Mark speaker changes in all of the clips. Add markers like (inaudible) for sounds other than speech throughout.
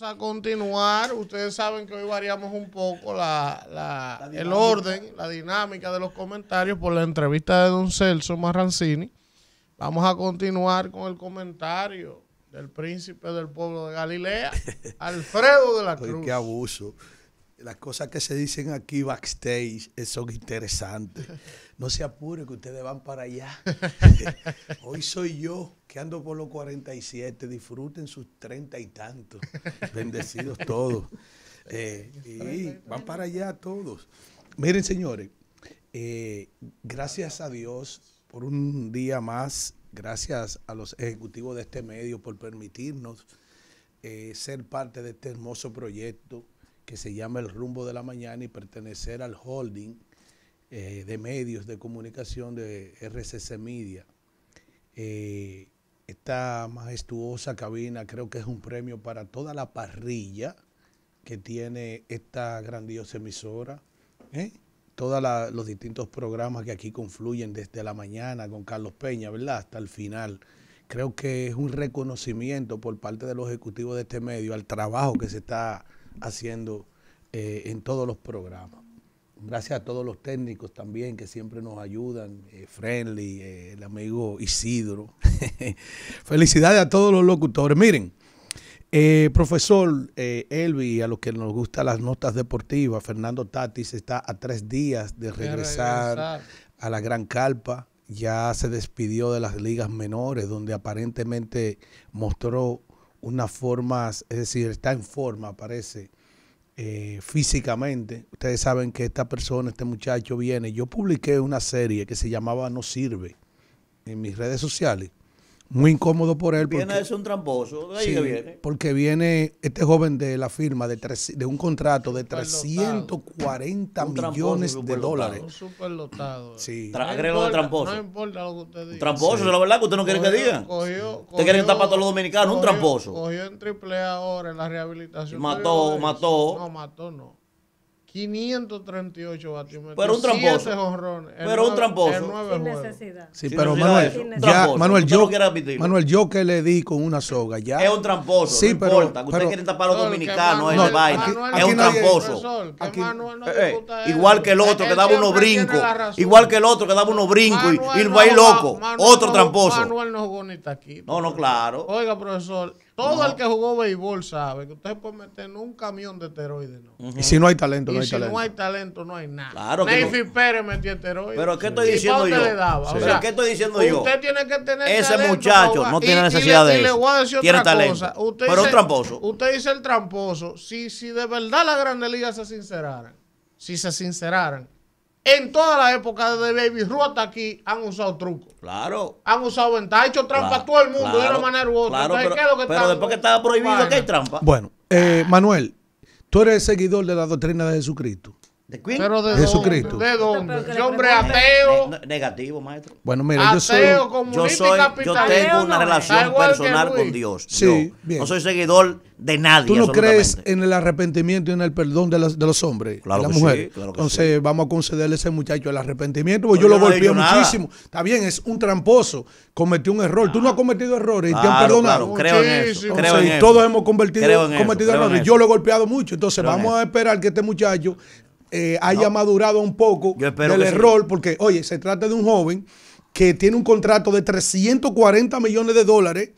Speaker 1: a continuar. Ustedes saben que hoy variamos un poco la, la, el orden, la dinámica de los comentarios por la entrevista de don Celso Marrancini. Vamos a
Speaker 2: continuar
Speaker 1: con el comentario del príncipe del pueblo de Galilea,
Speaker 2: (laughs) Alfredo de la Cruz. Ay, qué abuso las cosas que se dicen aquí backstage son interesantes. No se apure que ustedes van para allá. (laughs) Hoy soy yo que ando por los 47. Disfruten sus treinta y tantos. Bendecidos todos. Eh, y van para allá todos. Miren, señores, eh, gracias a Dios por un día más. Gracias a los ejecutivos de este medio por permitirnos eh, ser parte de este hermoso proyecto que se llama El Rumbo de la Mañana y pertenecer al holding eh, de medios de comunicación de RCC Media. Eh, esta majestuosa cabina creo que es un premio para toda la parrilla que tiene esta grandiosa emisora. ¿eh? Todos los distintos programas que aquí confluyen desde la mañana con Carlos Peña, ¿verdad? Hasta el final. Creo que es un reconocimiento por parte de los ejecutivos de este medio al trabajo que se está haciendo eh, en todos los programas. Gracias a todos los técnicos también que siempre nos ayudan, eh, Friendly, eh, el amigo Isidro. (laughs) Felicidades a todos los locutores. Miren, profesor Elvi, a los que nos gustan las notas deportivas, Fernando Tatis está a tres días de regresar. a la Gran Calpa ya se despidió de las ligas menores, donde aparentemente mostró unas formas, es decir, está en forma, parece, eh, físicamente. Ustedes saben que esta persona, este muchacho viene. Yo publiqué una serie que se llamaba No Sirve en mis redes sociales muy incómodo por él. Viene porque, es un tramposo, viene. Porque viene este joven de la firma de, de un contrato de 340 millones de dólares. Un Sí. No de tramposo. No importa lo que usted diga. tramposo, es la verdad que usted no quiere que diga. Cogió, usted quiere que tapar para todos los dominicanos, un tramposo. Cogió
Speaker 1: en triple ahora en la rehabilitación. Mató, mató. No, mató no. 538 vatios. Pero un tramposo. pero un tramposo. Sin necesidad. Sí, pero Manuel, ya, Manuel, yo, Manuel,
Speaker 2: yo que le di con una soga ya. Es un tramposo. no importa. usted quiere tapar a los dominicanos, en es vaina. Es un tramposo. igual que el otro que daba unos brincos. Igual que el otro que daba unos brincos y, a va loco. Otro tramposo.
Speaker 1: Manuel no jugó ni está aquí. No, no, claro. Oiga, profesor, todo el que jugó béisbol sabe que usted puede meter en un camión de esteroides.
Speaker 2: Y si no hay talento, no hay talento. Si no hay
Speaker 1: talento, no hay nada. Claro Neyfi Pérez metió esteroides. Pero ¿qué estoy diciendo yo? ¿Qué estoy diciendo usted yo? Usted tiene que tener Ese muchacho no, tiene necesidad de eso. Le talento. pero dice, tramposo. Usted dice el tramposo. Si, si de verdad la grande Liga se sinceraran, si se sinceraran, en toda la época de Baby Ruth hasta aquí han usado trucos. Claro. Han usado ventajas, han hecho trampa a todo el mundo de una manera u otra. pero, es lo que después
Speaker 2: que estaba prohibido, que hay trampa? Bueno, eh, Manuel, tú eres seguidor de la doctrina de Jesucristo.
Speaker 1: ¿De quién? de Jesucristo. ¿De dónde? ¿De hombre ateo? negativo, maestro.
Speaker 2: Bueno, mira, yo soy. Yo, yo tengo una relación personal con Dios. Sí, Yo
Speaker 1: bien. no soy seguidor de nadie. ¿Tú no crees
Speaker 2: en el arrepentimiento y en el perdón de los, hombres? Claro sí, Entonces vamos a concederle a ese muchacho el arrepentimiento, porque yo, lo golpeé muchísimo. Está bien, es un tramposo. Cometió un error. Tú no has ah. cometido errores y te han perdonado. claro, creo en eso. Creo en eso. todos hemos cometido errores. Yo lo he golpeado mucho. Entonces vamos a esperar que este muchacho eh, haya madurado un poco del error, porque, oye, se trata de un joven que tiene un contrato de 340 millones de dólares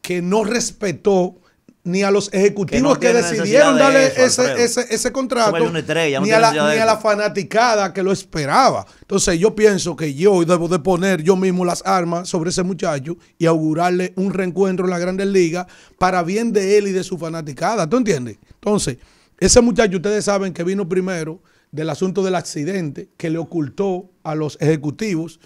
Speaker 2: que no respetó ni a los ejecutivos que, decidieron darle ese, contrato, ni, a la, ni a la fanaticada que lo esperaba. Entonces yo pienso que yo debo de poner yo mismo las armas sobre ese muchacho y augurarle un reencuentro en la Grandes Ligas para bien de él y de su fanaticada. ¿Tú entiendes? Entonces, ese muchacho ustedes saben que vino primero del asunto del accidente que le ocultó a los ejecutivos.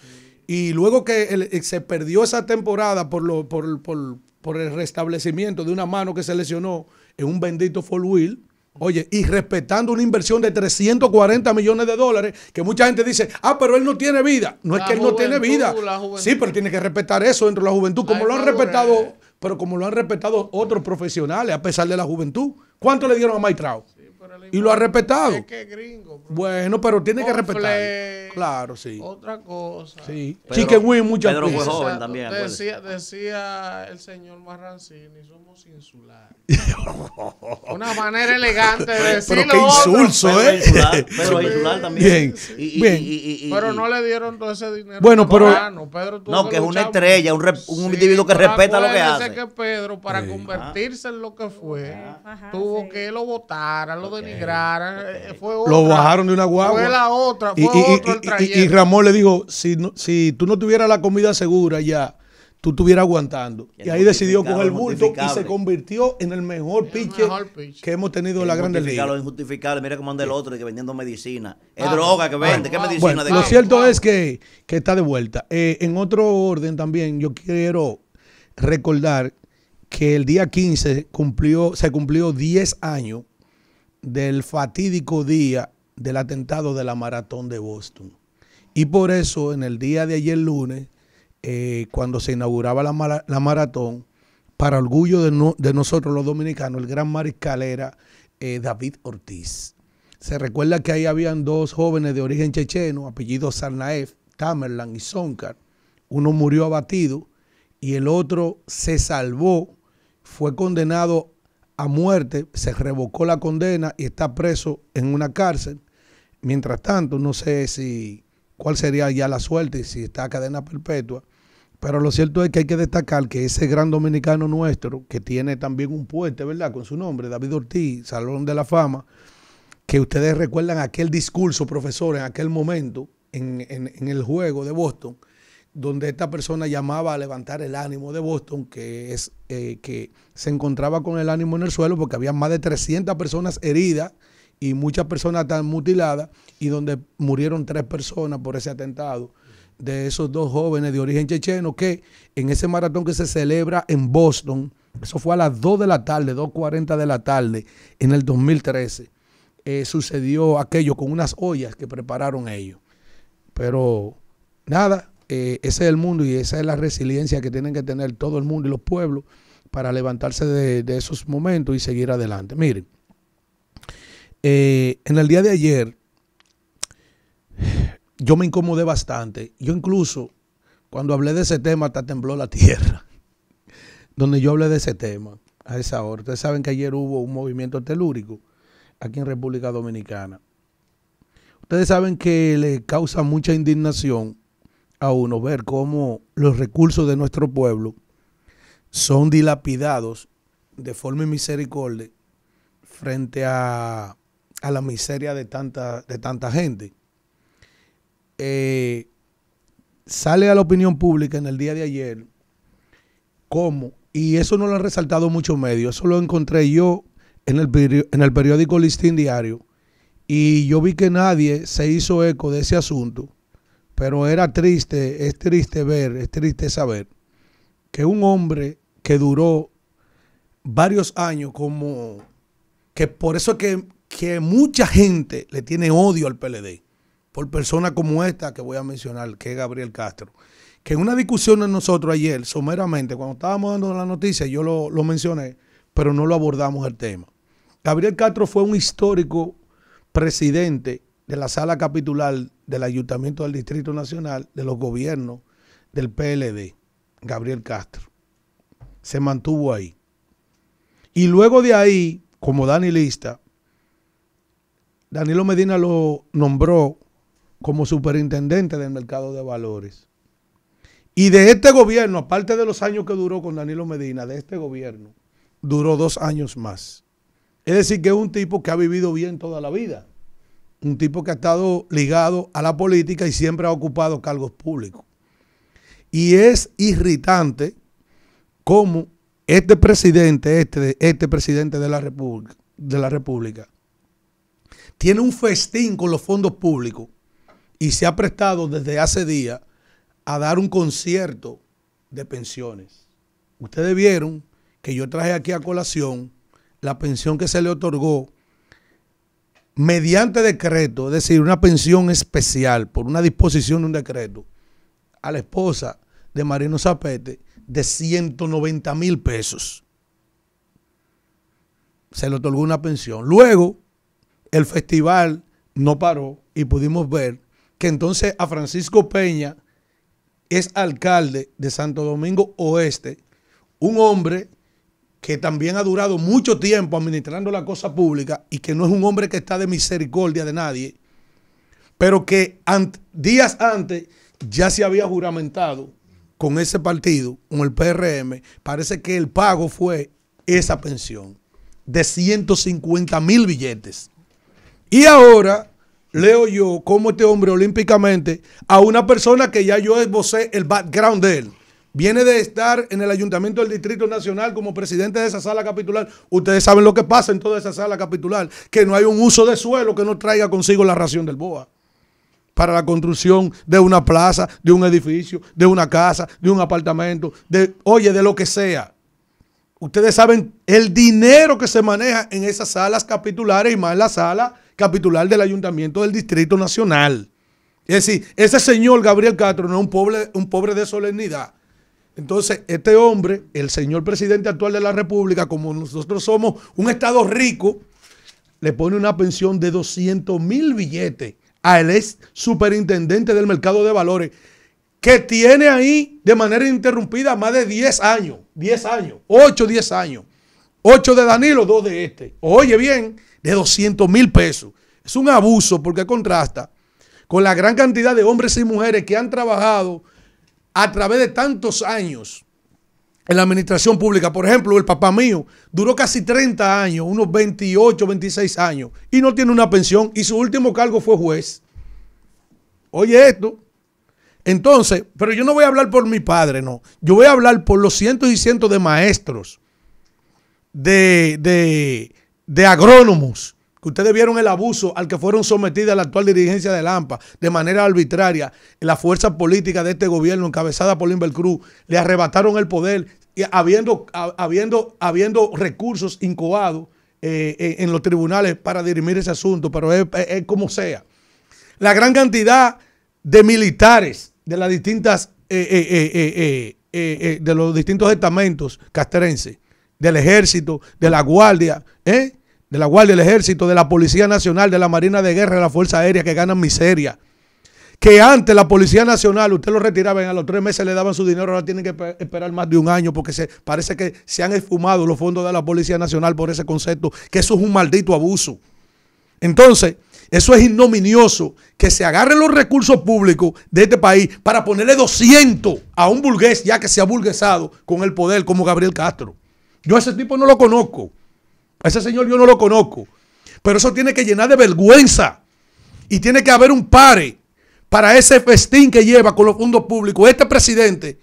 Speaker 2: Y luego que eh, se perdió esa temporada por, por, el restablecimiento de una mano que se lesionó en un bendito full wheel, Oye, y respetando una inversión de 340 millones de dólares, que mucha gente dice, ah, pero él no tiene vida. No es que él no tiene vida. Sí, pero tiene que respetar eso dentro de la juventud, como lo han respetado, pero como lo han respetado otros profesionales, a pesar de la juventud. ¿Cuánto le dieron a Maitrao? y lo ha respetado. bueno, pero tiene que respetar. Claro, sí. Otra cosa. Sí. Pedro, Chicken Wing, muchas Pedro fue joven también. Pues.
Speaker 1: Decía, decía, el señor Marrancini, somos insulares. (laughs) Una manera elegante de decirlo. Pero qué insulso, ¿eh? Pero insular, también. Bien, pero no le dieron todo ese dinero. Bueno, pero... no, que, es una estrella, un,
Speaker 2: un individuo que respeta lo que hace. que
Speaker 1: Pedro, para convertirse en lo que fue, ah. tuvo que lo votaran, lo denigraran. Eh,
Speaker 2: fue lo bajaron de una guagua. Fue la otra, fue y, y, Ramón le dijo, si, si tú no tuvieras la comida segura ya, tú estuvieras aguantando. Y, ahí decidió con el bulto y se convirtió en el mejor piche que hemos tenido en la Grande Liga. Lo injustificable, mira cómo anda el otro que vendiendo medicina. Es droga que vende, ¿qué medicina? lo cierto es que, está de vuelta. Eh, en otro orden también, yo quiero recordar que el día 15 cumplió, se cumplió 10 años del fatídico día del atentado de la maratón de Boston. Y por eso en el día de ayer lunes, eh, cuando se inauguraba la, la maratón, para orgullo de, de, nosotros los dominicanos, el gran mariscal era eh, David Ortiz. Se recuerda que ahí habían dos jóvenes de origen checheno, apellidos Sarnaev, Tamerlan y Sonkar. Uno murió abatido y el otro se salvó, fue condenado a muerte, se revocó la condena y está preso en una cárcel. Mientras tanto, no sé si cuál sería ya la suerte, si está a cadena perpetua, pero lo cierto es que hay que destacar que ese gran dominicano nuestro, que tiene también un puente, ¿verdad? Con su nombre, David Ortiz, Salón de la Fama, que ustedes recuerdan aquel discurso, profesor, en aquel momento, en, el juego de Boston, donde esta persona llamaba a levantar el ánimo de Boston, que, es, eh, que se encontraba con el ánimo en el suelo porque había más de 300 personas heridas y muchas personas están mutiladas y donde murieron tres personas por ese atentado de esos dos jóvenes de origen checheno que en ese maratón que se celebra en Boston, eso fue a las 2 de la tarde, 2.40 de la tarde, en el 2013, eh, sucedió aquello con unas ollas que prepararon ellos. Pero nada, eh, ese es el mundo y esa es la resiliencia que tienen que tener todo el mundo y los pueblos para levantarse de esos momentos y seguir adelante. Miren, eh, en el día de ayer, yo me incomodé bastante. Yo incluso, cuando hablé de ese tema, hasta tembló la (laughs) tierra. Donde yo hablé de ese tema, a esa hora. Ustedes saben que ayer hubo un movimiento telúrico aquí en República Dominicana. Ustedes saben que le causa mucha indignación a uno ver cómo los recursos de nuestro pueblo son dilapidados de forma inmisericordia frente a a la miseria de tanta, de tanta gente. Eh, sale a la opinión pública en el día de ayer cómo, y eso no lo han resaltado muchos medios, eso lo encontré yo en el, en el periódico Listín Diario, y yo vi que nadie se hizo eco de ese asunto, pero era triste, es triste ver, es triste saber que un hombre que duró varios años como que por eso que que mucha gente le tiene odio al PLD por personas como esta que voy a mencionar, que es Gabriel Castro. Que en una discusión de nosotros ayer, someramente, cuando estábamos dando la noticia, yo lo, lo mencioné, pero no lo abordamos el tema. Gabriel Castro fue un histórico presidente de la sala capitular del Ayuntamiento del Distrito Nacional, de los gobiernos del PLD, Gabriel Castro. Se mantuvo ahí. Y luego de ahí, como Dani Lista, Danilo Medina lo nombró como superintendente del mercado de valores. Y de este gobierno, aparte de los años que duró con Danilo Medina, de este gobierno, duró dos años más. Es decir, que es un tipo que ha vivido bien toda la vida. Un tipo que ha estado ligado a la política y siempre ha ocupado cargos públicos. Y es irritante cómo este presidente, este, este presidente de la República tiene un festín con los fondos públicos y se ha prestado desde hace días a dar un concierto de pensiones. Ustedes vieron que yo traje aquí a colación la pensión que se le otorgó mediante decreto, es decir, una pensión especial por una disposición de un decreto a la esposa de Marino Zapete de 190 mil pesos. Se le otorgó una pensión. Luego, el festival no paró y pudimos ver que entonces a Francisco Peña es alcalde de Santo Domingo Oeste, un hombre que también ha durado mucho tiempo administrando la cosa pública y que no es un hombre que está de misericordia de nadie, pero que días antes ya se había juramentado con ese partido, con el PRM, parece que el pago fue esa pensión de 150 mil billetes. Y ahora leo yo cómo este hombre olímpicamente a una persona que ya yo esbocé el background de él. Viene de estar en el ayuntamiento del Distrito Nacional como presidente de esa sala capitular. Ustedes saben lo que pasa en toda esa sala capitular, que no hay un uso de suelo que no traiga consigo la ración del BOA para la construcción de una plaza, de un edificio, de una casa, de un apartamento, de, oye, de lo que sea. Ustedes saben el dinero que se maneja en esas salas capitulares y más en la sala capitular del Ayuntamiento del Distrito Nacional. Es decir, ese señor Gabriel Castro no es un pobre, un pobre de solemnidad. Entonces, este hombre, el señor presidente actual de la República, como nosotros somos un Estado rico, le pone una pensión de 200 mil billetes al ex superintendente del mercado de valores, que tiene ahí de manera interrumpida más de 10 años, 10 años, 8, 10 años. 8 de Danilo, 2 de este. Oye bien, de 200 mil pesos. Es un abuso porque contrasta con la gran cantidad de hombres y mujeres que han trabajado a través de tantos años en la administración pública. Por ejemplo, el papá mío duró casi 30 años, unos 28, 26 años, y no tiene una pensión y su último cargo fue juez. Oye esto. Entonces, pero yo no voy a hablar por mi padre, no. Yo voy a hablar por los cientos y cientos de maestros, de, de de agrónomos, que ustedes vieron el abuso al que fueron sometidas la actual dirigencia de Lampa de manera arbitraria, la fuerza política de este gobierno encabezada por Limber Cruz, le arrebataron el poder, habiendo, habiendo, habiendo recursos incoados eh, eh, en los tribunales para dirimir ese asunto, pero es, como sea. La gran cantidad de militares de las distintas eh, de los distintos estamentos castrenses del ejército, de la guardia, ¿eh? de la guardia del ejército, de la Policía Nacional, de la Marina de Guerra, de la Fuerza Aérea, que ganan miseria. Que antes la Policía Nacional, usted lo retiraban a los tres meses le daban su dinero, ahora tienen que esperar más de un año porque se, parece que se han esfumado los fondos de la Policía Nacional por ese concepto, que eso es un maldito abuso. Entonces, eso es ignominioso, que se agarren los recursos públicos de este país para ponerle 200 a un burgués ya que se ha burguesado con el poder como Gabriel Castro. Yo a ese tipo no lo conozco. A ese señor yo no lo conozco. Pero eso tiene que llenar de vergüenza. Y tiene que haber un pare para ese festín que lleva con los fondos públicos. Este presidente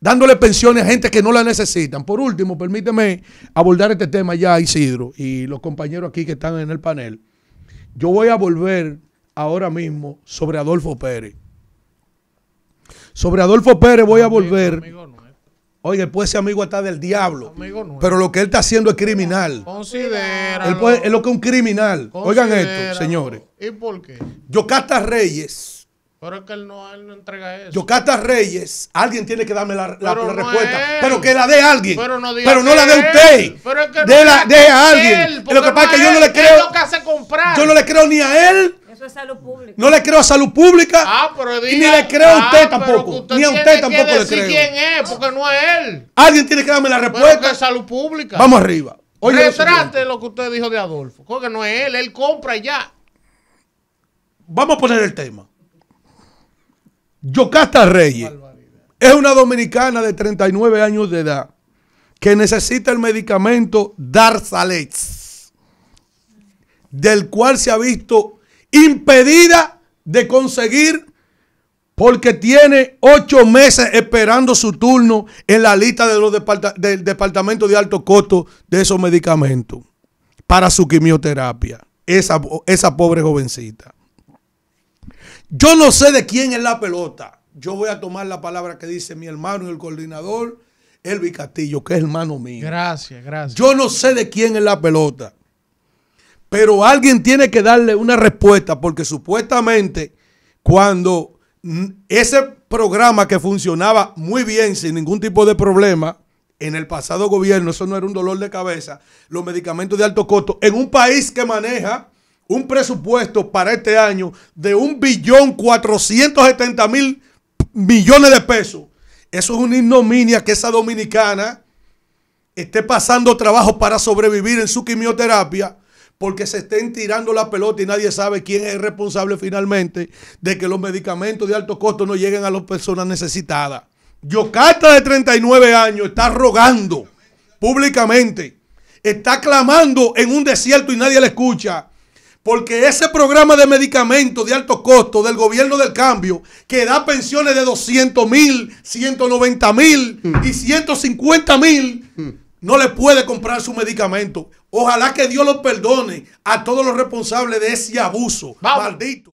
Speaker 2: dándole pensiones a gente que no la necesitan. Por último, permíteme abordar este tema ya, Isidro, y los compañeros aquí que están en el panel. Yo voy a volver ahora mismo sobre Adolfo Pérez. Sobre Adolfo Pérez voy a volver. Oiga, puede ese amigo está del diablo.
Speaker 1: Amigo pero
Speaker 2: lo que él está haciendo es criminal.
Speaker 1: Considera. Él es
Speaker 2: lo que un criminal. Oigan esto, señores.
Speaker 1: ¿Y por qué?
Speaker 2: Yocasta Reyes. Pero es que él no, él no entrega eso. Yocasta Reyes, alguien tiene que darme la, la, respuesta. Pero que la dé alguien. Pero no, la dé usted. Pero es que de, la, de a alguien. Él, lo que pasa es que yo no le creo.
Speaker 1: Yo no le creo ni a él
Speaker 2: salud pública. No le creo a salud pública. Ah, pero y ni le creo a usted ah, tampoco. ni a usted tampoco le creo. quién
Speaker 1: es, porque no es él.
Speaker 2: Alguien tiene que darme la respuesta. Pero
Speaker 1: es salud pública. Vamos arriba. Oye Retrate lo, lo, que usted dijo de Adolfo. Porque no es él, él compra y ya.
Speaker 2: Vamos a poner el tema. Yocasta Reyes es una dominicana de 39 años de edad que necesita el medicamento Darzalex, del cual se ha visto impedida de conseguir porque tiene ocho meses esperando su turno en la lista del departamento de alto costo de esos medicamentos para su quimioterapia. Esa, esa pobre jovencita. Yo no sé de quién es la pelota. Yo voy a tomar la palabra que dice mi hermano y el coordinador, Elvi Castillo, que es hermano mío.
Speaker 1: Gracias, gracias.
Speaker 2: Yo no sé de quién es la pelota. Pero alguien tiene que darle una respuesta porque supuestamente cuando ese programa que funcionaba muy bien sin ningún tipo de problema en el pasado gobierno, eso no era un dolor de cabeza, los medicamentos de alto costo, en un país que maneja un presupuesto para este año de un billón mil millones de pesos. Eso es una ignominia que esa dominicana esté pasando trabajo para sobrevivir en su quimioterapia porque se estén tirando la pelota y nadie sabe quién es responsable finalmente de que los medicamentos de alto costo no lleguen a las personas necesitadas. Yocasta de 39 años está rogando públicamente, está clamando en un desierto y nadie le escucha. Porque ese programa de medicamentos de alto costo del gobierno del cambio, que da pensiones de 200 mil, 190 mil y 150 mil, no le puede comprar su medicamento. Ojalá que Dios lo perdone a todos los responsables de ese abuso. Maldito.